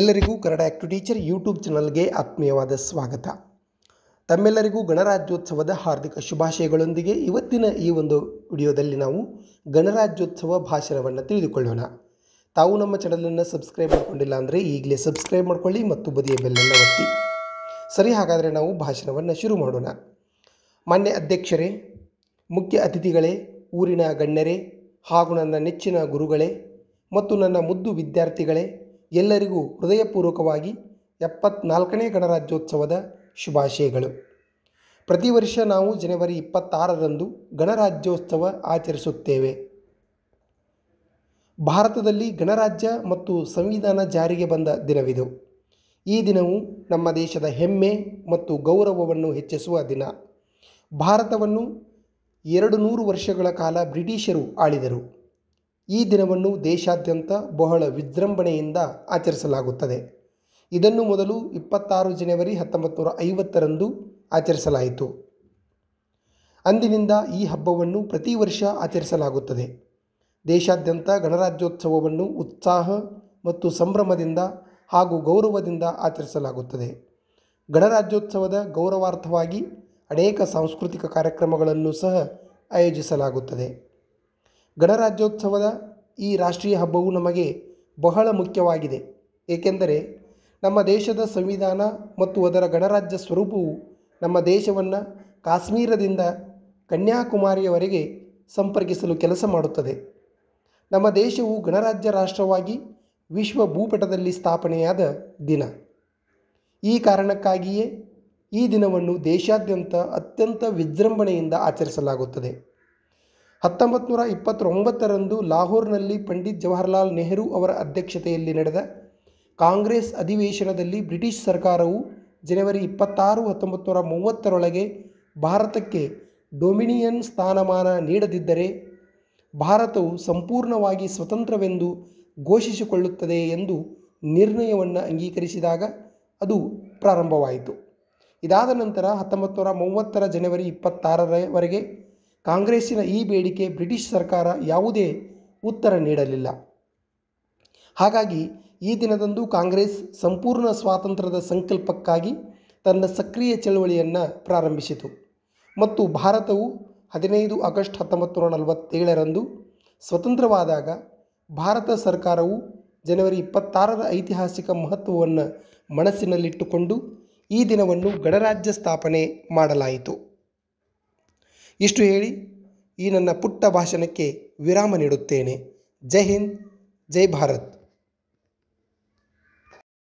ಎಲ್ಲರಿಗೂ Kannada active teacher YouTube ಚಾನಲ್ಗೆ ಆತ್ಮೀಯವಾದ ಸ್ವಾಗತ ತಮ್ಮೆಲ್ಲರಿಗೂ ಗಣರಾಜ್ಯೋತ್ಸವದ ಹಾರ್ದಿಕ ಶುಭಾಶಯಗಳೊಂದಿಗೆ ಇವತ್ತಿನ ಈ ಒಂದು ವಿಡಿಯೋದಲ್ಲಿ ನಾವು ಗಣರಾಜ್ಯೋತ್ಸವ ಭಾಷಣವನ್ನು ತಿಳಿದುಕೊಳ್ಳೋಣ ತಾವು ನಮ್ಮ ಚಾನಲನ್ನು ಸಬ್ಸ್ಕ್ರೈಬ್ ಮಾಡಿಕೊಂಡಿಲ್ಲ ಅಂದರೆ ಈಗಲೇ ಸಬ್ಸ್ಕ್ರೈಬ್ ಮಾಡಿಕೊಳ್ಳಿ ಮತ್ತು ಬದಿಯ ಬೆಲ್ಲನ್ನು ಒತ್ತಿ ಸರಿ ಹಾಗಾದರೆ ನಾವು ಭಾಷಣವನ್ನು ಶುರು ಮಾಡೋಣ ಮಾನ್ಯ ಅಧ್ಯಕ್ಷರೇ ಮುಖ್ಯ ಅತಿಥಿಗಳೇ ಊರಿನ ಗಣ್ಯರೇ ಹಾಗೂ ನನ್ನ ನೆಚ್ಚಿನ ಗುರುಗಳೇ ಮತ್ತು ನನ್ನ ಮುದ್ದು ವಿದ್ಯಾರ್ಥಿಗಳೇ ಎಲ್ಲರಿಗೂ ಹೃದಯಪೂರ್ವಕವಾಗಿ ಎಪ್ಪತ್ನಾಲ್ಕನೇ ಗಣರಾಜ್ಯೋತ್ಸವದ ಶುಭಾಶಯಗಳು ಪ್ರತಿ ವರ್ಷ ನಾವು ಜನವರಿ ಇಪ್ಪತ್ತಾರರಂದು ಗಣರಾಜ್ಯೋತ್ಸವ ಆಚರಿಸುತ್ತೇವೆ ಭಾರತದಲ್ಲಿ ಗಣರಾಜ್ಯ ಮತ್ತು ಸಂವಿಧಾನ ಜಾರಿಗೆ ಬಂದ ದಿನವಿದು ಈ ದಿನವು ನಮ್ಮ ದೇಶದ ಹೆಮ್ಮೆ ಮತ್ತು ಗೌರವವನ್ನು ಹೆಚ್ಚಿಸುವ ದಿನ ಭಾರತವನ್ನು ಎರಡು ನೂರು ವರ್ಷಗಳ ಕಾಲ ಬ್ರಿಟಿಷರು ಆಳಿದರು ಈ ದಿನವನ್ನು ದೇಶಾದ್ಯಂತ ಬಹಳ ವಿಜೃಂಭಣೆಯಿಂದ ಆಚರಿಸಲಾಗುತ್ತದೆ ಇದನ್ನು ಮೊದಲು ಇಪ್ಪತ್ತಾರು ಜನವರಿ ಹತ್ತೊಂಬತ್ತು ನೂರ ಐವತ್ತರಂದು ಆಚರಿಸಲಾಯಿತು ಅಂದಿನಿಂದ ಈ ಹಬ್ಬವನ್ನು ಪ್ರತಿ ವರ್ಷ ಆಚರಿಸಲಾಗುತ್ತದೆ ದೇಶಾದ್ಯಂತ ಗಣರಾಜ್ಯೋತ್ಸವವನ್ನು ಉತ್ಸಾಹ ಮತ್ತು ಸಂಭ್ರಮದಿಂದ ಹಾಗೂ ಗೌರವದಿಂದ ಆಚರಿಸಲಾಗುತ್ತದೆ ಗಣರಾಜ್ಯೋತ್ಸವದ ಗೌರವಾರ್ಥವಾಗಿ ಅನೇಕ ಸಾಂಸ್ಕೃತಿಕ ಕಾರ್ಯಕ್ರಮಗಳನ್ನು ಸಹ ಆಯೋಜಿಸಲಾಗುತ್ತದೆ ಗಣರಾಜ್ಯೋತ್ಸವದ ಈ ರಾಷ್ಟ್ರೀಯ ಹಬ್ಬವು ನಮಗೆ ಬಹಳ ಮುಖ್ಯವಾಗಿದೆ ಏಕೆಂದರೆ ನಮ್ಮ ದೇಶದ ಸಂವಿಧಾನ ಮತ್ತು ಅದರ ಗಣರಾಜ್ಯ ಸ್ವರೂಪವು ನಮ್ಮ ದೇಶವನ್ನು ಕಾಶ್ಮೀರದಿಂದ ಕನ್ಯಾಕುಮಾರಿಯವರೆಗೆ ಸಂಪರ್ಕಿಸಲು ಕೆಲಸ ಮಾಡುತ್ತದೆ ನಮ್ಮ ದೇಶವು ಗಣರಾಜ್ಯ ರಾಷ್ಟ್ರವಾಗಿ ವಿಶ್ವ ಭೂಪಟದಲ್ಲಿ ಸ್ಥಾಪನೆಯಾದ ದಿನ ಈ ಕಾರಣಕ್ಕಾಗಿಯೇ ಈ ದಿನವನ್ನು ದೇಶಾದ್ಯಂತ ಅತ್ಯಂತ ವಿಜೃಂಭಣೆಯಿಂದ ಆಚರಿಸಲಾಗುತ್ತದೆ ಹತ್ತೊಂಬತ್ತು ನೂರ ಇಪ್ಪತ್ತೊಂಬತ್ತರಂದು ಲಾಹೋರ್ನಲ್ಲಿ ಪಂಡಿತ್ ಜವಾಹರ್ಲಾಲ್ ನೆಹರು ಅವರ ಅಧ್ಯಕ್ಷತೆಯಲ್ಲಿ ನಡೆದ ಕಾಂಗ್ರೆಸ್ ಅಧಿವೇಶನದಲ್ಲಿ ಬ್ರಿಟಿಷ್ ಸರ್ಕಾರವು ಜನವರಿ ಇಪ್ಪತ್ತಾರು ಹತ್ತೊಂಬತ್ತು ನೂರ ಮೂವತ್ತರೊಳಗೆ ಭಾರತಕ್ಕೆ ಡೊಮಿನಿಯನ್ ಸ್ಥಾನಮಾನ ನೀಡದಿದ್ದರೆ ಭಾರತವು ಸಂಪೂರ್ಣವಾಗಿ ಸ್ವತಂತ್ರವೆಂದು ಘೋಷಿಸಿಕೊಳ್ಳುತ್ತದೆ ಎಂದು ನಿರ್ಣಯವನ್ನು ಅಂಗೀಕರಿಸಿದಾಗ ಅದು ಪ್ರಾರಂಭವಾಯಿತು ಇದಾದ ನಂತರ ಹತ್ತೊಂಬತ್ತು ನೂರ ಮೂವತ್ತರ ಜನವರಿ ಇಪ್ಪತ್ತಾರರವರೆಗೆ ಕಾಂಗ್ರೆಸ್ಸಿನ ಈ ಬೇಡಿಕೆ ಬ್ರಿಟಿಷ್ ಸರ್ಕಾರ ಯಾವುದೇ ಉತ್ತರ ನೀಡಲಿಲ್ಲ ಹಾಗಾಗಿ ಈ ದಿನದಂದು ಕಾಂಗ್ರೆಸ್ ಸಂಪೂರ್ಣ ಸ್ವಾತಂತ್ರ್ಯದ ಸಂಕಲ್ಪಕ್ಕಾಗಿ ತನ್ನ ಸಕ್ರಿಯ ಚಳವಳಿಯನ್ನು ಪ್ರಾರಂಭಿಸಿತು ಮತ್ತು ಭಾರತವು ಹದಿನೈದು ಆಗಸ್ಟ್ ಹತ್ತೊಂಬತ್ತು ನೂರ ನಲವತ್ತೇಳರಂದು ಸ್ವತಂತ್ರವಾದಾಗ ಭಾರತ ಸರ್ಕಾರವು ಜನವರಿ ಇಪ್ಪತ್ತಾರರ ಐತಿಹಾಸಿಕ ಮಹತ್ವವನ್ನು ಮನಸ್ಸಿನಲ್ಲಿಟ್ಟುಕೊಂಡು ಈ ದಿನವನ್ನು ಗಣರಾಜ್ಯ ಸ್ಥಾಪನೆ ಮಾಡಲಾಯಿತು ಇಷ್ಟು ಹೇಳಿ ಈ ನನ್ನ ಪುಟ್ಟ ಭಾಷಣಕ್ಕೆ ವಿರಾಮ ನೀಡುತ್ತೇನೆ ಜೈ ಹಿಂದ್ ಜೈ ಭಾರತ್